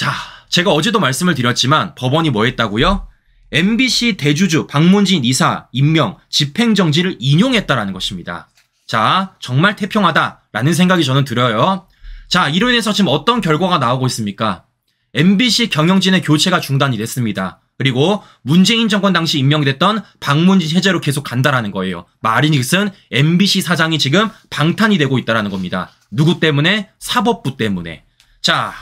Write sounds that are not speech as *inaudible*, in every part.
자, 제가 어제도 말씀을 드렸지만 법원이 뭐 했다고요? MBC 대주주 박문진 이사 임명 집행정지를 인용했다라는 것입니다. 자, 정말 태평하다라는 생각이 저는 들어요. 자, 이로 인해서 지금 어떤 결과가 나오고 있습니까? MBC 경영진의 교체가 중단이 됐습니다. 그리고 문재인 정권 당시 임명됐던 박문진 체제로 계속 간다라는 거예요. 마리닉슨 MBC 사장이 지금 방탄이 되고 있다라는 겁니다. 누구 때문에? 사법부 때문에. 자,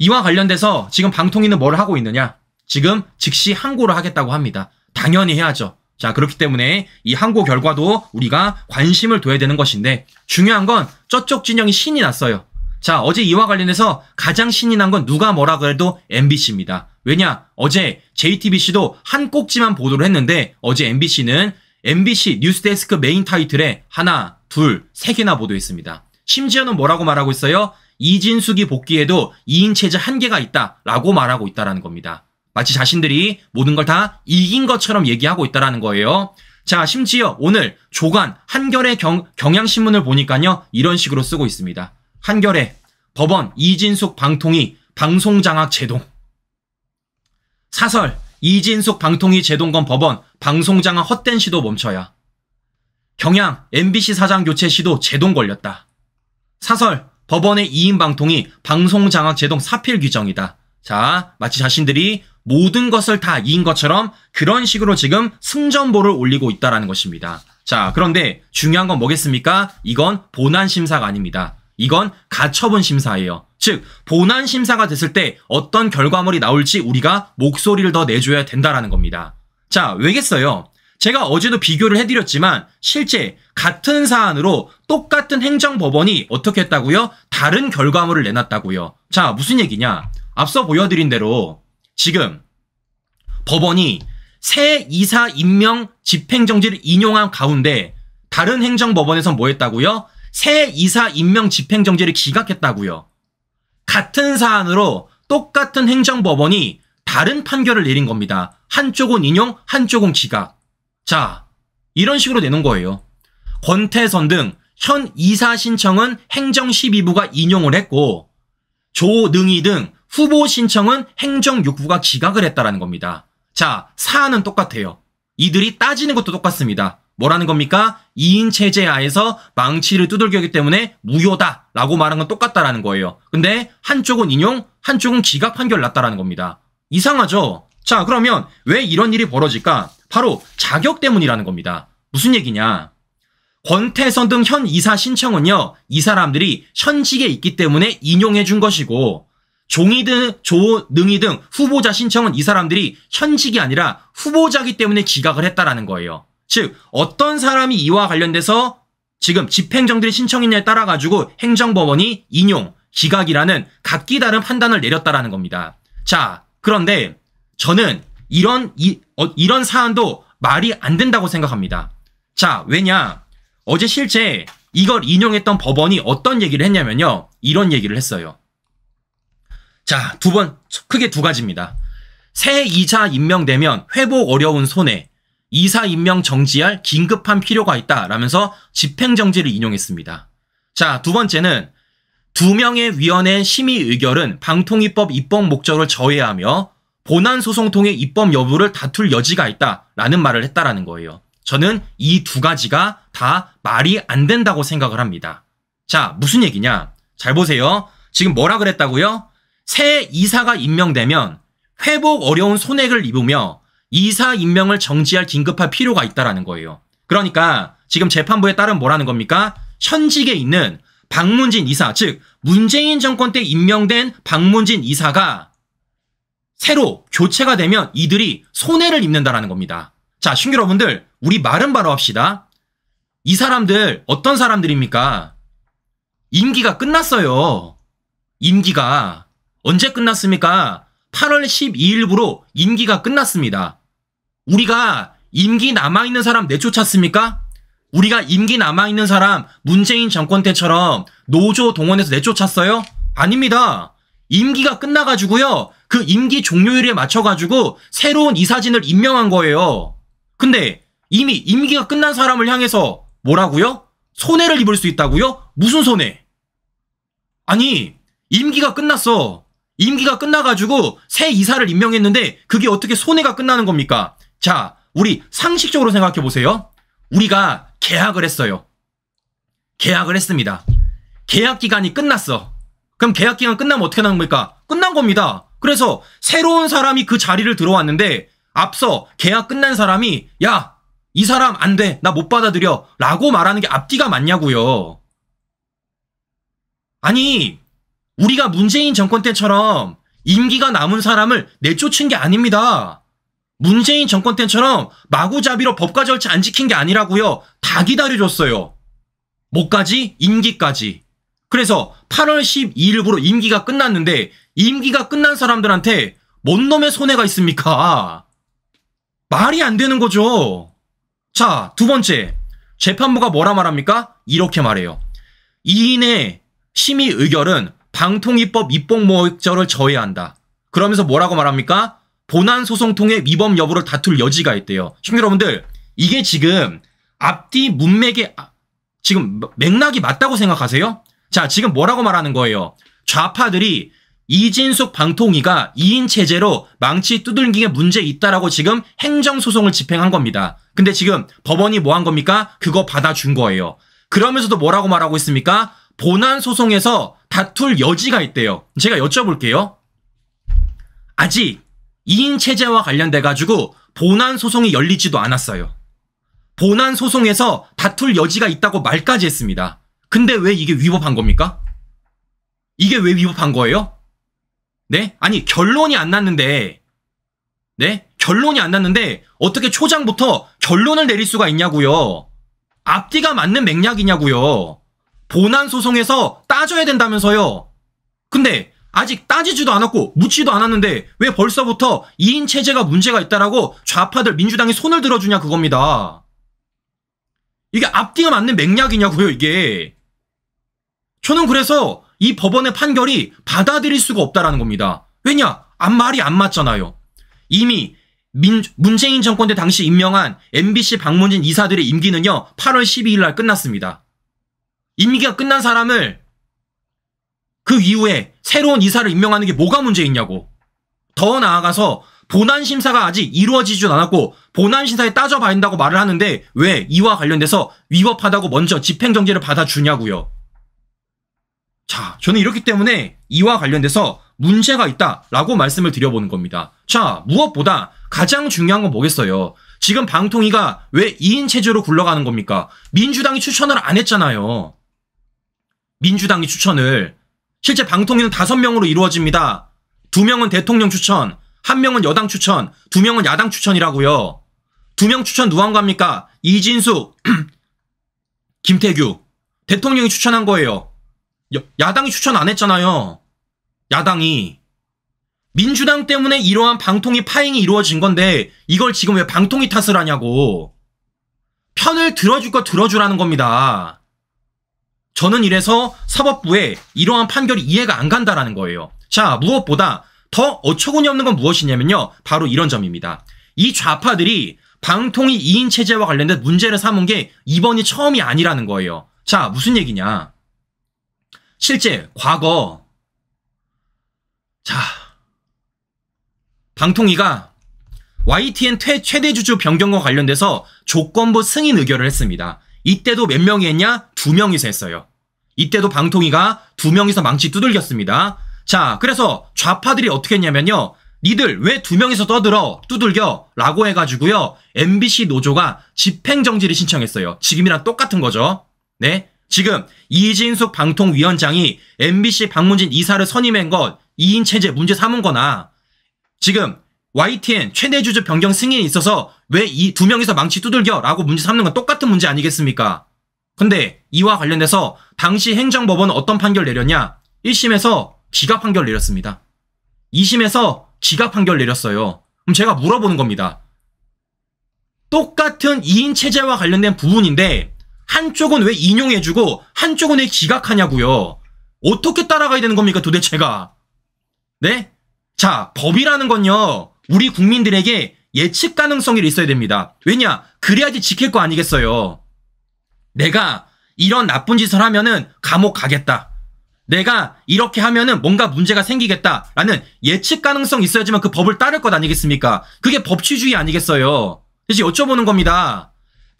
이와 관련돼서 지금 방통위는 뭘 하고 있느냐? 지금 즉시 항고를 하겠다고 합니다. 당연히 해야죠. 자, 그렇기 때문에 이 항고 결과도 우리가 관심을 둬야 되는 것인데 중요한 건 저쪽 진영이 신이 났어요. 자, 어제 이와 관련해서 가장 신이 난 건 누가 뭐라 그래도 MBC입니다. 왜냐? 어제 JTBC도 한 꼭지만 보도를 했는데 어제 MBC는 MBC 뉴스데스크 메인 타이틀에 하나, 둘, 세 개나 보도했습니다. 심지어는 뭐라고 말하고 있어요? 이진숙이 복귀해도 2인 체제 한계가 있다라고 말하고 있다라는 겁니다. 마치 자신들이 모든 걸 다 이긴 것처럼 얘기하고 있다라는 거예요. 자, 심지어 오늘 조간 한결의 경, 경향신문을 보니까요. 이런 식으로 쓰고 있습니다. 한결의 법원 이진숙 방통위 방송장악 제동 사설 이진숙 방통위 제동건 법원 방송장악 헛된 시도 멈춰야 경향 MBC 사장 교체 시도 제동 걸렸다. 사설 법원의 2인 방통이 방송장악 제동 사필 규정이다. 자, 마치 자신들이 모든 것을 다이인 것처럼 그런 식으로 지금 승전보를 올리고 있다는 것입니다. 자, 그런데 중요한 건 뭐겠습니까? 이건 본안 심사가 아닙니다. 이건 가처분 심사예요. 즉, 본안 심사가 됐을 때 어떤 결과물이 나올지 우리가 목소리를 더 내줘야 된다는 겁니다. 자, 왜겠어요? 제가 어제도 비교를 해드렸지만 실제 같은 사안으로 똑같은 행정법원이 어떻게 했다고요? 다른 결과물을 내놨다고요. 자, 무슨 얘기냐? 앞서 보여드린 대로 지금 법원이 새 이사 임명 집행정지를 인용한 가운데 다른 행정법원에선 뭐 했다고요? 새 이사 임명 집행정지를 기각했다고요. 같은 사안으로 똑같은 행정법원이 다른 판결을 내린 겁니다. 한쪽은 인용, 한쪽은 기각. 자, 이런 식으로 내놓은 거예요. 권태선 등 현 이사 신청은 행정 12부가 인용을 했고 조능이등 후보 신청은 행정 6부가 기각을 했다라는 겁니다. 자, 사안은 똑같아요. 이들이 따지는 것도 똑같습니다. 뭐라는 겁니까? 2인 체제 하에서 망치를 두들겨기 때문에 무효다 라고 말한 건 똑같다라는 거예요. 근데 한쪽은 인용, 한쪽은 기각 판결 났다라는 겁니다. 이상하죠? 자 그러면 왜 이런 일이 벌어질까? 바로 자격 때문이라는 겁니다. 무슨 얘기냐? 권태선 등 현 이사 신청은요, 이 사람들이 현직에 있기 때문에 인용해 준 것이고, 종이 등, 조, 능이 등 후보자 신청은 이 사람들이 현직이 아니라 후보자기 때문에 기각을 했다라는 거예요. 즉, 어떤 사람이 이와 관련돼서 지금 집행정들이 신청했냐에 따라가지고 행정법원이 인용, 기각이라는 각기 다른 판단을 내렸다라는 겁니다. 자, 그런데 저는 이런 이, 어, 이런 사안도 말이 안 된다고 생각합니다. 자, 왜냐? 어제 실제 이걸 인용했던 법원이 어떤 얘기를 했냐면요. 이런 얘기를 했어요. 자, 두 번, 크게 두 가지입니다. 새 이사 임명되면 회복 어려운 손해, 이사 임명 정지할 긴급한 필요가 있다 라면서 집행정지를 인용했습니다. 자, 두 번째는 두 명의 위원회 심의 의결은 방통위법 입법 목적을 저해하며 본안 소송 통해 입법 여부를 다툴 여지가 있다라는 말을 했다라는 거예요. 저는 이 두 가지가 다 말이 안 된다고 생각을 합니다. 자, 무슨 얘기냐? 잘 보세요. 지금 뭐라 그랬다고요? 새 이사가 임명되면 회복 어려운 손해를 입으며 이사 임명을 정지할 긴급할 필요가 있다라는 거예요. 그러니까 지금 재판부에 따른 뭐라는 겁니까? 현직에 있는 박문진 이사, 즉 문재인 정권 때 임명된 박문진 이사가 새로 교체가 되면 이들이 손해를 입는다라는 겁니다. 자, 신규 여러분들, 우리 말은 바로 합시다. 이 사람들 어떤 사람들입니까? 임기가 끝났어요. 임기가 언제 끝났습니까? 8월 12일부로 임기가 끝났습니다. 우리가 임기 남아있는 사람 내쫓았습니까? 우리가 임기 남아있는 사람 문재인 정권 때처럼 노조 동원해서 내쫓았어요? 아닙니다. 임기가 끝나가지고요. 그 임기 종료일에 맞춰가지고 새로운 이사진을 임명한 거예요. 근데 이미 임기가 끝난 사람을 향해서 뭐라고요? 손해를 입을 수 있다고요? 무슨 손해? 아니, 임기가 끝났어. 임기가 끝나가지고 새 이사를 임명했는데 그게 어떻게 손해가 끝나는 겁니까? 자, 우리 상식적으로 생각해 보세요. 우리가 계약을 했어요. 계약을 했습니다. 계약 기간이 끝났어. 그럼 계약 기간 끝나면 어떻게 하는 겁니까? 끝난 겁니다. 그래서 새로운 사람이 그 자리를 들어왔는데 앞서 계약 끝난 사람이 야, 이 사람 안 돼. 나 못 받아들여. 라고 말하는 게 앞뒤가 맞냐고요. 아니, 우리가 문재인 정권 때처럼 임기가 남은 사람을 내쫓은 게 아닙니다. 문재인 정권 때처럼 마구잡이로 법과 절차 안 지킨 게 아니라고요. 다 기다려줬어요. 뭐까지? 임기까지. 그래서 8월 12일부로 임기가 끝났는데 임기가 끝난 사람들한테 뭔 놈의 손해가 있습니까? 말이 안 되는 거죠. 자, 두 번째. 재판부가 뭐라 말합니까? 이렇게 말해요. 이인의 심의 의결은 방통위법 입법 모의적을 저해한다. 그러면서 뭐라고 말합니까? 본안 소송 통해 위법 여부를 다툴 여지가 있대요. 시 여러분들, 이게 지금 앞뒤 문맥의 아, 지금 맥락이 맞다고 생각하세요? 자, 지금 뭐라고 말하는 거예요? 좌파들이 이진숙 방통위가 2인 체제로 망치 두들기에 문제 있다라고 지금 행정소송을 집행한 겁니다. 근데 지금 법원이 뭐 한 겁니까? 그거 받아준 거예요. 그러면서도 뭐라고 말하고 있습니까? 본안 소송에서 다툴 여지가 있대요. 제가 여쭤볼게요. 아직 2인 체제와 관련돼 가지고 본안 소송이 열리지도 않았어요. 본안 소송에서 다툴 여지가 있다고 말까지 했습니다. 근데 왜 이게 위법한 겁니까? 이게 왜 위법한 거예요? 네? 아니 결론이 안 났는데 네? 결론이 안 났는데 어떻게 초장부터 결론을 내릴 수가 있냐고요. 앞뒤가 맞는 맥락이냐고요. 본안 소송에서 따져야 된다면서요. 근데 아직 따지지도 않았고 묻지도 않았는데 왜 벌써부터 2인 체제가 문제가 있다라고 좌파들 민주당이 손을 들어주냐 그겁니다. 이게 앞뒤가 맞는 맥락이냐고요, 이게. 저는 그래서 이 법원의 판결이 받아들일 수가 없다라는 겁니다. 왜냐? 안 말이 안 맞잖아요. 이미 민, 문재인 정권 때 당시 임명한 MBC 방문진 이사들의 임기는요, 8월 12일 날 끝났습니다. 임기가 끝난 사람을 그 이후에 새로운 이사를 임명하는 게 뭐가 문제있냐고. 더 나아가서 본안 심사가 아직 이루어지지 않았고 본안 심사에 따져봐야 한다고 말을 하는데 왜 이와 관련돼서 위법하다고 먼저 집행정지를 받아주냐고요. 자, 저는 이렇기 때문에 이와 관련돼서 문제가 있다라고 말씀을 드려보는 겁니다. 자, 무엇보다 가장 중요한 건 뭐겠어요? 지금 방통위가 왜 2인 체제로 굴러가는 겁니까? 민주당이 추천을 안 했잖아요. 민주당이 추천을. 실제 방통위는 5명으로 이루어집니다. 2명은 대통령 추천, 1명은 여당 추천, 2명은 야당 추천이라고요. 2명 추천 누한 겁니까? 이진수, *clears throat* 김태규. 대통령이 추천한 거예요. 야당이 추천 안 했잖아요. 야당이. 민주당 때문에 이러한 방통위 파행이 이루어진 건데 이걸 지금 왜 방통위 탓을 하냐고. 편을 들어줄 거 들어주라는 겁니다. 저는 이래서 사법부에 이러한 판결이 이해가 안 간다라는 거예요. 자, 무엇보다 더 어처구니 없는 건 무엇이냐면요. 바로 이런 점입니다. 이 좌파들이 방통위 2인 체제와 관련된 문제를 삼은 게 이번이 처음이 아니라는 거예요. 자, 무슨 얘기냐. 실제 과거 자 방통위가 YTN 퇴, 최대 주주 변경과 관련돼서 조건부 승인 의결을 했습니다. 이때도 몇 명이 했냐? 두 명이서 했어요. 이때도 방통위가 두 명이서 망치 두들겼습니다. 자, 그래서 좌파들이 어떻게 했냐면요. 니들 왜 두 명이서 떠들어 두들겨 라고 해가지고요 MBC 노조가 집행정지를 신청했어요 지금이랑 똑같은 거죠 네 지금 이진숙 방통위원장이 MBC 방문진 이사를 선임한 것 2인 체제 문제 삼은 거나 지금 YTN 최대주주 변경 승인이 있어서 왜 이 두 명이서 망치 두들겨 라고 문제 삼는 건 똑같은 문제 아니겠습니까? 근데 이와 관련해서 당시 행정법원은 어떤 판결 내렸냐? 1심에서 기각 판결 내렸습니다. 2심에서 기각 판결 내렸어요. 그럼 제가 물어보는 겁니다. 똑같은 2인 체제와 관련된 부분인데 한쪽은 왜 인용해주고 한쪽은 왜 기각하냐고요. 어떻게 따라가야 되는 겁니까 도대체가? 네? 자 법이라는 건요 우리 국민들에게 예측 가능성이 있어야 됩니다. 왜냐 그래야지 지킬 거 아니겠어요. 내가 이런 나쁜 짓을 하면은 감옥 가겠다. 내가 이렇게 하면은 뭔가 문제가 생기겠다라는 예측 가능성 있어야지만 그 법을 따를 것 아니겠습니까? 그게 법치주의 아니겠어요. 그래서 여쭤보는 겁니다.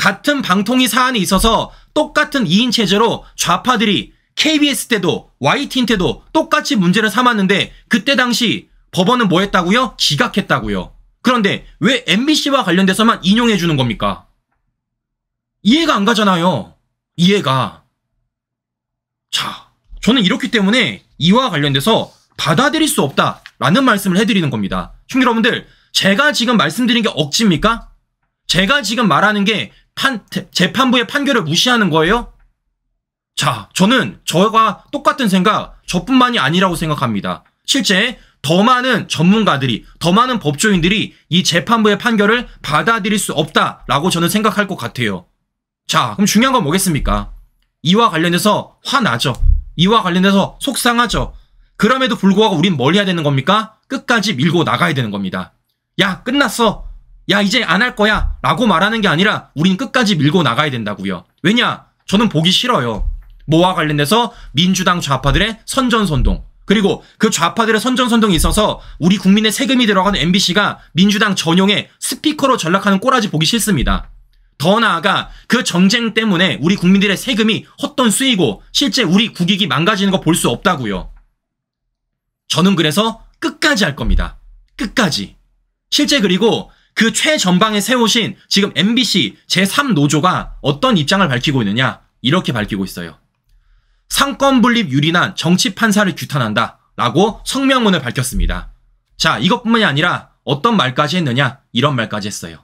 같은 방통위 사안에 있어서 똑같은 2인 체제로 좌파들이 KBS 때도 YTN 때도 똑같이 문제를 삼았는데 그때 당시 법원은 뭐 했다고요? 지각했다고요. 그런데 왜 MBC와 관련돼서만 인용해 주는 겁니까? 이해가 안 가잖아요. 이해가. 자, 저는 이렇기 때문에 이와 관련돼서 받아들일 수 없다라는 말씀을 해드리는 겁니다. 총 여러분들, 제가 지금 말씀드린 게 억지입니까? 제가 지금 말하는 게 판, 재판부의 판결을 무시하는 거예요? 자, 저는 저와 똑같은 생각, 저뿐만이 아니라고 생각합니다. 실제 더 많은 전문가들이, 더 많은 법조인들이 이 재판부의 판결을 받아들일 수 없다라고 저는 생각할 것 같아요. 자, 그럼 중요한 건 뭐겠습니까? 이와 관련해서 화나죠. 이와 관련해서 속상하죠. 그럼에도 불구하고 우린 뭘 해야 되는 겁니까? 끝까지 밀고 나가야 되는 겁니다. 야, 끝났어. 야 이제 안 할 거야 라고 말하는 게 아니라 우린 끝까지 밀고 나가야 된다고요. 왜냐? 저는 보기 싫어요. 뭐와 관련돼서 민주당 좌파들의 선전선동 그리고 그 좌파들의 선전선동이 있어서 우리 국민의 세금이 들어간 MBC가 민주당 전용의 스피커로 전락하는 꼬라지 보기 싫습니다. 더 나아가 그 정쟁 때문에 우리 국민들의 세금이 헛돈 쓰이고 실제 우리 국익이 망가지는 거 볼 수 없다고요. 저는 그래서 끝까지 할 겁니다. 끝까지. 실제 그리고 그 최전방에 세우신 지금 MBC 제3노조가 어떤 입장을 밝히고 있느냐 이렇게 밝히고 있어요. 상권 분립 유리난 정치 판사를 규탄한다 라고 성명문을 밝혔습니다. 자 이것뿐만이 아니라 어떤 말까지 했느냐 이런 말까지 했어요.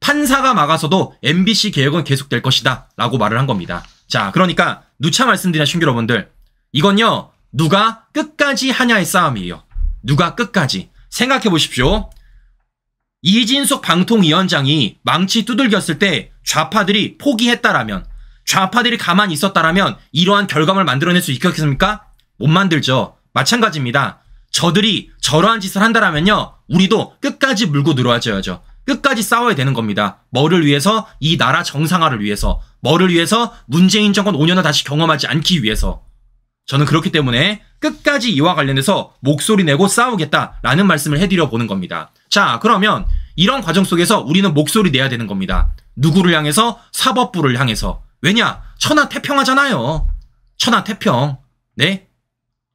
판사가 막아서도 MBC 개혁은 계속될 것이다 라고 말을 한 겁니다. 자 그러니까 누차 말씀드린 신규 여러분들 이건요 누가 끝까지 하냐의 싸움이에요. 누가 끝까지 생각해 보십시오. 이진숙 방통위원장이 망치 두들겼을 때 좌파들이 포기했다라면 좌파들이 가만히 있었다라면 이러한 결과물 만들어낼 수 있겠습니까? 못 만들죠. 마찬가지입니다. 저들이 저러한 짓을 한다라면요. 우리도 끝까지 물고 늘어져야죠. 끝까지 싸워야 되는 겁니다. 뭐를 위해서? 이 나라 정상화를 위해서. 뭐를 위해서? 문재인 정권 5년을 다시 경험하지 않기 위해서. 저는 그렇기 때문에 끝까지 이와 관련해서 목소리 내고 싸우겠다라는 말씀을 해드려 보는 겁니다. 자, 그러면 이런 과정 속에서 우리는 목소리 내야 되는 겁니다. 누구를 향해서? 사법부를 향해서. 왜냐? 천하 태평하잖아요. 천하 태평. 네?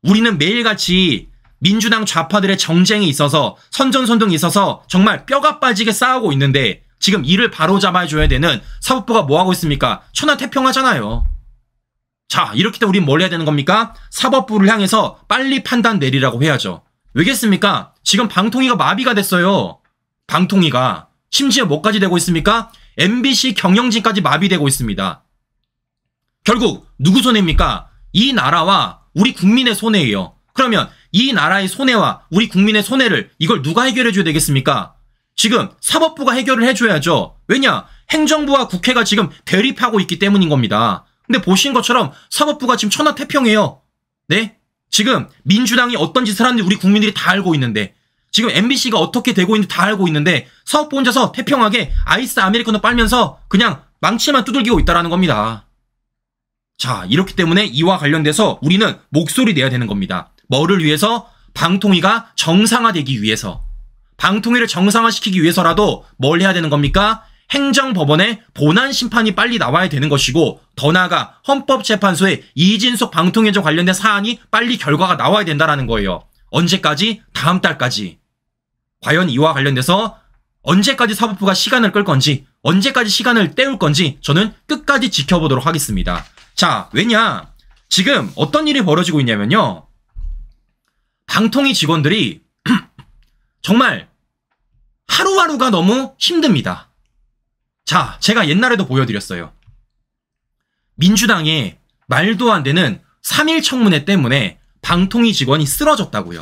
우리는 매일같이 민주당 좌파들의 정쟁이 있어서 선전선동이 있어서 정말 뼈가 빠지게 싸우고 있는데 지금 이를 바로잡아줘야 되는 사법부가 뭐하고 있습니까? 천하 태평하잖아요. 자, 이렇게 되면 우린 뭘 해야 되는 겁니까? 사법부를 향해서 빨리 판단 내리라고 해야죠. 왜겠습니까? 지금 방통위가 마비가 됐어요. 방통위가. 심지어 뭐까지 되고 있습니까? MBC 경영진까지 마비되고 있습니다. 결국 누구 손해입니까? 이 나라와 우리 국민의 손해예요. 그러면 이 나라의 손해와 우리 국민의 손해를 이걸 누가 해결해줘야 되겠습니까? 지금 사법부가 해결을 해줘야죠. 왜냐? 행정부와 국회가 지금 대립하고 있기 때문인 겁니다. 근데 보신 것처럼 사법부가 지금 천하태평이에요 네? 지금 민주당이 어떤 짓을 하는지 우리 국민들이 다 알고 있는데 지금 MBC가 어떻게 되고 있는지 다 알고 있는데 사업부 혼자서 태평하게 아이스 아메리카노 빨면서 그냥 망치만 두들기고 있다라는 겁니다. 자 이렇기 때문에 이와 관련돼서 우리는 목소리 내야 되는 겁니다. 뭐를 위해서? 방통위가 정상화되기 위해서. 방통위를 정상화시키기 위해서라도 뭘 해야 되는 겁니까? 행정법원의 본안 심판이 빨리 나와야 되는 것이고 더 나아가 헌법재판소의 이진숙 방통위원장 관련된 사안이 빨리 결과가 나와야 된다라는 거예요. 언제까지? 다음 달까지. 과연 이와 관련돼서 언제까지 사법부가 시간을 끌 건지 언제까지 시간을 때울 건지 저는 끝까지 지켜보도록 하겠습니다. 자, 왜냐? 지금 어떤 일이 벌어지고 있냐면요. 방통위 직원들이 *clears throat* 정말 하루하루가 너무 힘듭니다. 자, 제가 옛날에도 보여드렸어요. 민주당의 말도 안 되는 3일 청문회 때문에 방통위 직원이 쓰러졌다고요.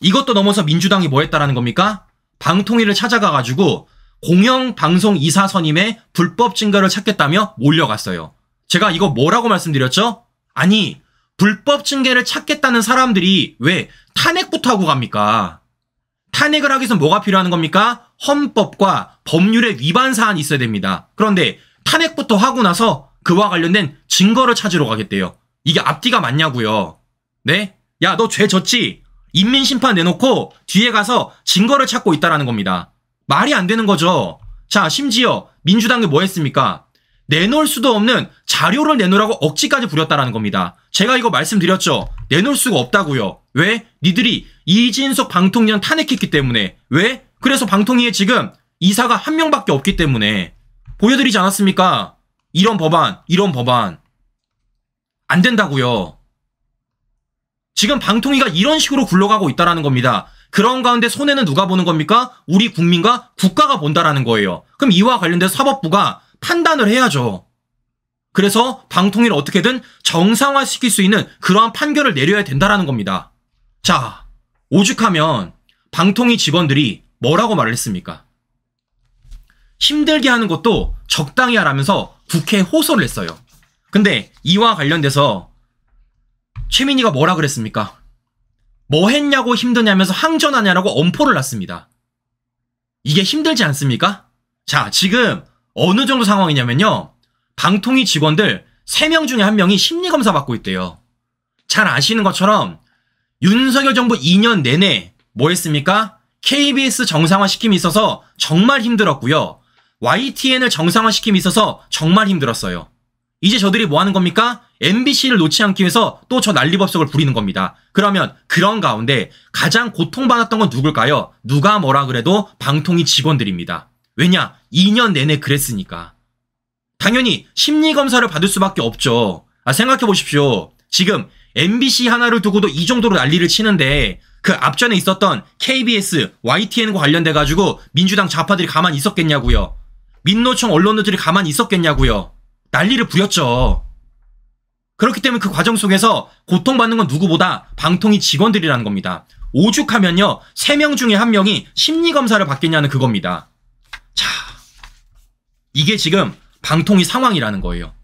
이것도 넘어서 민주당이 뭐 했다라는 겁니까? 방통위를 찾아가가지고 공영방송 이사 선임의 불법 증거를 찾겠다며 몰려갔어요. 제가 이거 뭐라고 말씀드렸죠? 아니, 불법 증계를 찾겠다는 사람들이 왜 탄핵부터 하고 갑니까? 탄핵을 하기 위해서 뭐가 필요한 겁니까? 헌법과 법률의 위반 사안이 있어야 됩니다. 그런데 탄핵부터 하고 나서 그와 관련된 증거를 찾으러 가겠대요. 이게 앞뒤가 맞냐고요. 네? 야, 너 죄 졌지? 인민심판 내놓고 뒤에 가서 증거를 찾고 있다라는 겁니다. 말이 안 되는 거죠. 자, 심지어 민주당이 뭐 했습니까? 내놓을 수도 없는 자료를 내놓으라고 억지까지 부렸다라는 겁니다. 제가 이거 말씀드렸죠. 내놓을 수가 없다고요. 왜? 니들이 이진석 방통위원 탄핵했기 때문에. 왜? 그래서 방통위에 지금 이사가 한 명밖에 없기 때문에 보여드리지 않았습니까? 이런 법안, 이런 법안. 안 된다고요. 지금 방통위가 이런 식으로 굴러가고 있다라는 겁니다. 그런 가운데 손해는 누가 보는 겁니까? 우리 국민과 국가가 본다라는 거예요. 그럼 이와 관련돼서 사법부가 판단을 해야죠. 그래서 방통위를 어떻게든 정상화시킬 수 있는 그러한 판결을 내려야 된다라는 겁니다. 자, 오죽하면 방통위 직원들이 뭐라고 말을 했습니까? 힘들게 하는 것도 적당히 하라면서 국회에 호소를 했어요. 근데 이와 관련돼서 최민희가 뭐라 그랬습니까? 뭐 했냐고 힘드냐면서 항전하냐라고 엄포를 놨습니다. 이게 힘들지 않습니까? 자, 지금 어느 정도 상황이냐면요. 방통위 직원들 3명 중에 1명이 심리검사 받고 있대요. 잘 아시는 것처럼 윤석열 정부 2년 내내 뭐 했습니까? KBS 정상화시킴이 있어서 정말 힘들었고요. YTN을 정상화시킴이 있어서 정말 힘들었어요. 이제 저들이 뭐 하는 겁니까? MBC를 놓지 않기 위해서 또 저 난리법석을 부리는 겁니다. 그러면 그런 가운데 가장 고통받았던 건 누굴까요? 누가 뭐라 그래도 방통위 직원들입니다. 왜냐? 2년 내내 그랬으니까. 당연히 심리검사를 받을 수밖에 없죠. 아, 생각해 보십시오. 지금 MBC 하나를 두고도 이 정도로 난리를 치는데 그 앞전에 있었던 KBS, YTN과 관련돼가지고 민주당 좌파들이 가만히 있었겠냐고요. 민노총 언론들이 가만히 있었겠냐고요. 난리를 부렸죠. 그렇기 때문에 그 과정 속에서 고통받는 건 누구보다 방통위 직원들이라는 겁니다. 오죽하면요. 3명 중에 1명이 심리검사를 받겠냐는 그겁니다. 자, 이게 지금 방통위 상황이라는 거예요.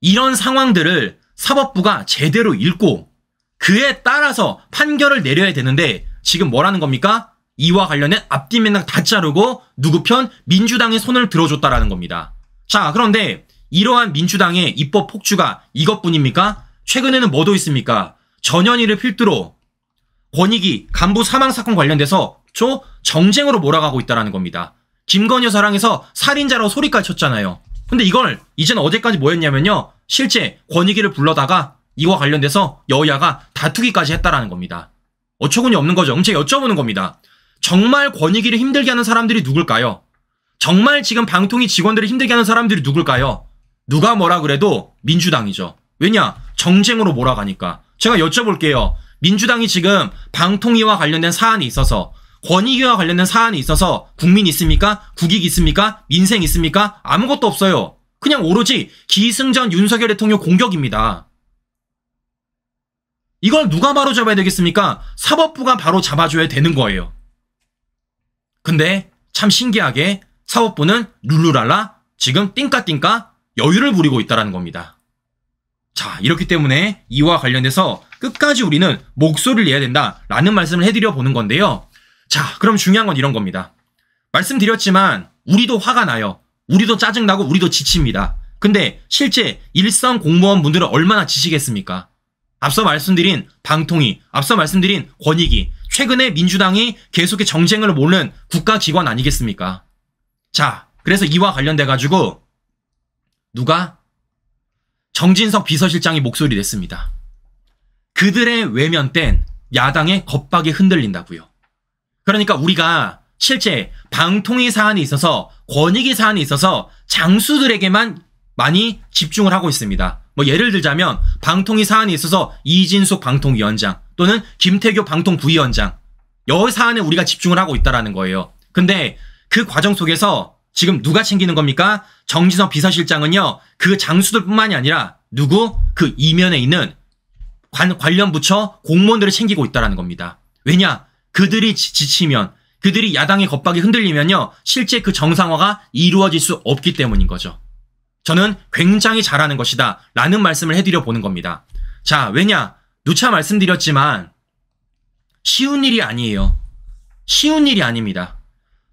이런 상황들을 사법부가 제대로 읽고 그에 따라서 판결을 내려야 되는데 지금 뭐라는 겁니까? 이와 관련해 앞뒤 맨락다 자르고 누구 편 민주당의 손을 들어줬다라는 겁니다. 자 그런데 이러한 민주당의 입법 폭주가 이것뿐입니까? 최근에는 뭐도 있습니까? 전현희를 필두로 권익위 간부 사망 사건 관련돼서 초 정쟁으로 몰아가고 있다라는 겁니다. 김건희 사랑에서 살인자로 소리까지 쳤잖아요. 근데 이걸 이젠 어제까지 뭐였냐면요. 실제 권익위를 불러다가 이와 관련돼서 여야가 다투기까지 했다라는 겁니다. 어처구니 없는 거죠. 그럼 제가 여쭤보는 겁니다. 정말 권익위를 힘들게 하는 사람들이 누굴까요? 정말 지금 방통위 직원들을 힘들게 하는 사람들이 누굴까요? 누가 뭐라 그래도 민주당이죠. 왜냐? 정쟁으로 몰아가니까. 제가 여쭤볼게요. 민주당이 지금 방통위와 관련된 사안이 있어서 권익위와 관련된 사안이 있어서 국민 있습니까? 국익 있습니까? 민생 있습니까? 아무것도 없어요. 그냥 오로지 기승전 윤석열 대통령 공격입니다. 이걸 누가 바로 잡아야 되겠습니까? 사법부가 바로 잡아줘야 되는 거예요. 근데 참 신기하게 사법부는 룰루랄라 지금 띵까띵까 여유를 부리고 있다는 겁니다. 자 이렇기 때문에 이와 관련돼서 끝까지 우리는 목소리를 내야 된다라는 말씀을 해드려 보는 건데요. 자 그럼 중요한 건 이런 겁니다. 말씀드렸지만 우리도 화가 나요. 우리도 짜증나고 우리도 지칩니다. 근데 실제 일선 공무원분들은 얼마나 지시겠습니까 앞서 말씀드린 방통위, 앞서 말씀드린 권익위, 최근에 민주당이 계속해 정쟁을 몰는 국가기관 아니겠습니까? 자, 그래서 이와 관련돼가지고 누가? 정진석 비서실장이 목소리 냈습니다. 그들의 외면땐 야당의 겁박이 흔들린다고요. 그러니까 우리가 실제 방통위 사안에 있어서 권익위 사안에 있어서 장수들에게만 많이 집중을 하고 있습니다. 뭐 예를 들자면 방통위 사안에 있어서 이진숙 방통위원장 또는 김태교 방통부위원장 여 사안에 우리가 집중을 하고 있다라는 거예요. 근데 그 과정 속에서 지금 누가 챙기는 겁니까? 정진석 비서실장은요. 그 장수들뿐만이 아니라 누구? 그 이면에 있는 관, 관련 부처 공무원들을 챙기고 있다라는 겁니다. 왜냐? 그들이 지, 지치면 그들이 야당의 겁박이 흔들리면요. 실제 그 정상화가 이루어질 수 없기 때문인 거죠. 저는 굉장히 잘하는 것이다. 라는 말씀을 해드려 보는 겁니다. 자, 왜냐? 누차 말씀드렸지만 쉬운 일이 아니에요. 쉬운 일이 아닙니다.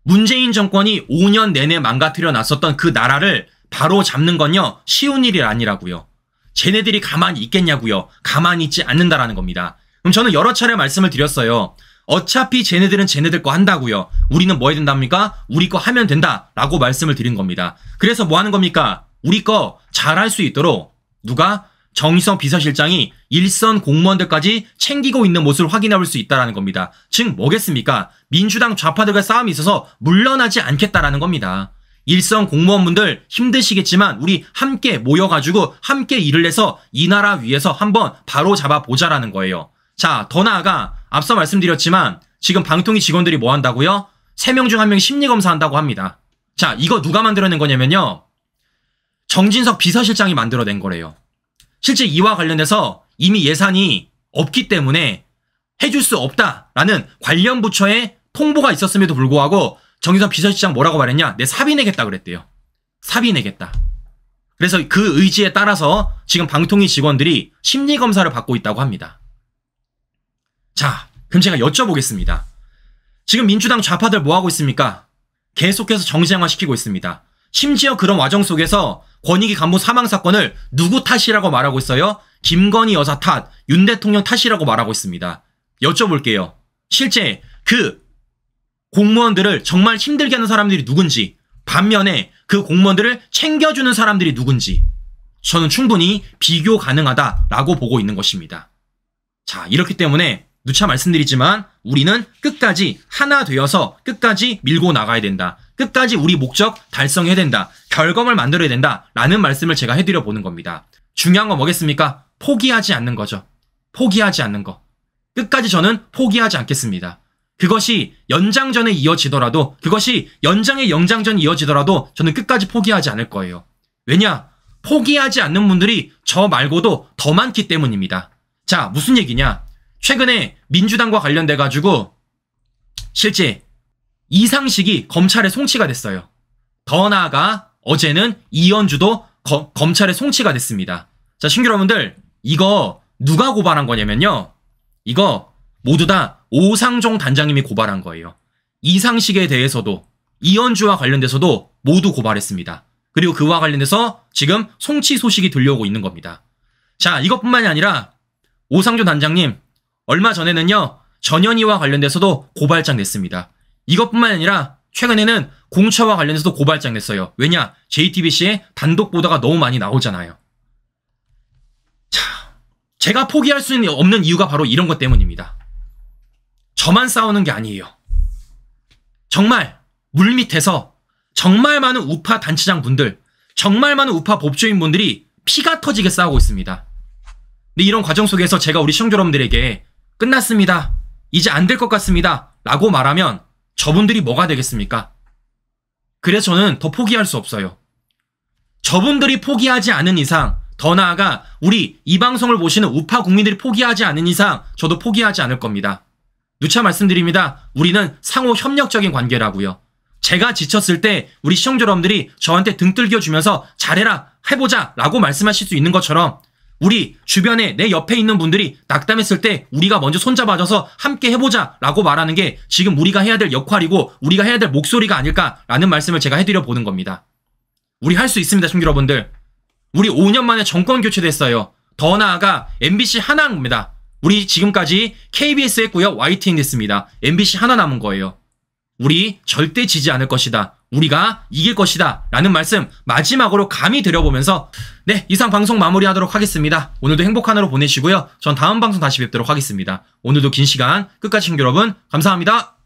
문재인 정권이 5년 내내 망가뜨려 놨었던 그 나라를 바로 잡는 건요. 쉬운 일이 아니라고요. 쟤네들이 가만히 있겠냐고요. 가만히 있지 않는다라는 겁니다. 그럼 저는 여러 차례 말씀을 드렸어요. 어차피 쟤네들은 쟤네들 거 한다고요. 우리는 뭐 해야 된답니까? 우리 거 하면 된다라고 말씀을 드린 겁니다. 그래서 뭐 하는 겁니까? 우리 거 잘 할 수 있도록 누가 정의성 비서실장이 일선 공무원들까지 챙기고 있는 모습을 확인해 볼 수 있다는 겁니다. 즉 뭐겠습니까? 민주당 좌파들과 싸움이 있어서 물러나지 않겠다라는 겁니다. 일선 공무원분들 힘드시겠지만 우리 함께 모여가지고 함께 일을 해서 이 나라 위에서 한번 바로 잡아보자라는 거예요. 자, 더 나아가 앞서 말씀드렸지만 지금 방통위 직원들이 뭐 한다고요? 3명 중 1명이 심리검사 한다고 합니다. 자, 이거 누가 만들어낸 거냐면요. 정진석 비서실장이 만들어낸 거래요. 실제 이와 관련해서 이미 예산이 없기 때문에 해줄 수 없다라는 관련 부처의 통보가 있었음에도 불구하고 정진석 비서실장 뭐라고 말했냐? 내 사비 내겠다 그랬대요. 사비 내겠다. 그래서 그 의지에 따라서 지금 방통위 직원들이 심리검사를 받고 있다고 합니다. 자, 그럼 제가 여쭤보겠습니다. 지금 민주당 좌파들 뭐하고 있습니까? 계속해서 정쟁화시키고 있습니다. 심지어 그런 와정 속에서 권익위 간부 사망 사건을 누구 탓이라고 말하고 있어요? 김건희 여사 탓, 윤 대통령 탓이라고 말하고 있습니다. 여쭤볼게요. 실제 그 공무원들을 정말 힘들게 하는 사람들이 누군지, 반면에 그 공무원들을 챙겨주는 사람들이 누군지, 저는 충분히 비교 가능하다라고 보고 있는 것입니다. 자, 이렇기 때문에 누차 말씀드리지만 우리는 끝까지 하나 되어서 끝까지 밀고 나가야 된다. 끝까지 우리 목적 달성해야 된다. 결과물 만들어야 된다. 라는 말씀을 제가 해드려 보는 겁니다. 중요한 건 뭐겠습니까? 포기하지 않는 거죠. 포기하지 않는 거. 끝까지 저는 포기하지 않겠습니다. 그것이 연장전에 이어지더라도, 그것이 연장의 연장전 이어지더라도 저는 끝까지 포기하지 않을 거예요. 왜냐? 포기하지 않는 분들이 저 말고도 더 많기 때문입니다. 자, 무슨 얘기냐? 최근에 민주당과 관련돼 가지고 실제 이상식이 검찰에 송치가 됐어요. 더 나아가 어제는 이현주도 거, 검찰에 송치가 됐습니다. 자, 신규 여러분들, 이거 누가 고발한 거냐면요. 이거 모두 다 오상종 단장님이 고발한 거예요. 이상식에 대해서도 이현주와 관련돼서도 모두 고발했습니다. 그리고 그와 관련돼서 지금 송치 소식이 들려오고 있는 겁니다. 자, 이것뿐만이 아니라 오상조 단장님 얼마 전에는요, 전현희와 관련돼서도 고발장 냈습니다. 이것뿐만 아니라 최근에는 공처와 관련해서도 고발장 냈어요. 왜냐? JTBC의 단독 보도가 너무 많이 나오잖아요. 자, 제가 포기할 수 없는 이유가 바로 이런 것 때문입니다. 저만 싸우는 게 아니에요. 정말 물밑에서 정말 많은 우파 단체장 분들, 정말 많은 우파 법조인 분들이 피가 터지게 싸우고 있습니다. 근데 이런 과정 속에서 제가 우리 시청자 여러분들에게 끝났습니다. 이제 안 될 것 같습니다. 라고 말하면 저분들이 뭐가 되겠습니까? 그래서 저는 더 포기할 수 없어요. 저분들이 포기하지 않은 이상, 더 나아가 우리 이 방송을 보시는 우파 국민들이 포기하지 않은 이상, 저도 포기하지 않을 겁니다. 누차 말씀드립니다. 우리는 상호 협력적인 관계라고요. 제가 지쳤을 때 우리 시청자 여러분들이 저한테 등 뜰겨주면서 잘해라 해보자 라고 말씀하실 수 있는 것처럼 우리 주변에 내 옆에 있는 분들이 낙담했을 때 우리가 먼저 손잡아줘서 함께 해보자 라고 말하는 게 지금 우리가 해야 될 역할이고 우리가 해야 될 목소리가 아닐까라는 말씀을 제가 해드려 보는 겁니다. 우리 할 수 있습니다, 청취 여러분들. 우리 5년 만에 정권 교체됐어요. 더 나아가 MBC 하나입니다. 우리 지금까지 KBS 했고요, YTN 했습니다. MBC 하나 남은 거예요. 우리 절대 지지 않을 것이다. 우리가 이길 것이다 라는 말씀 마지막으로 감히 드려보면서 네 이상 방송 마무리하도록 하겠습니다. 오늘도 행복한 하루 보내시고요. 전 다음 방송 다시 뵙도록 하겠습니다. 오늘도 긴 시간 끝까지 시청자 여러분 감사합니다.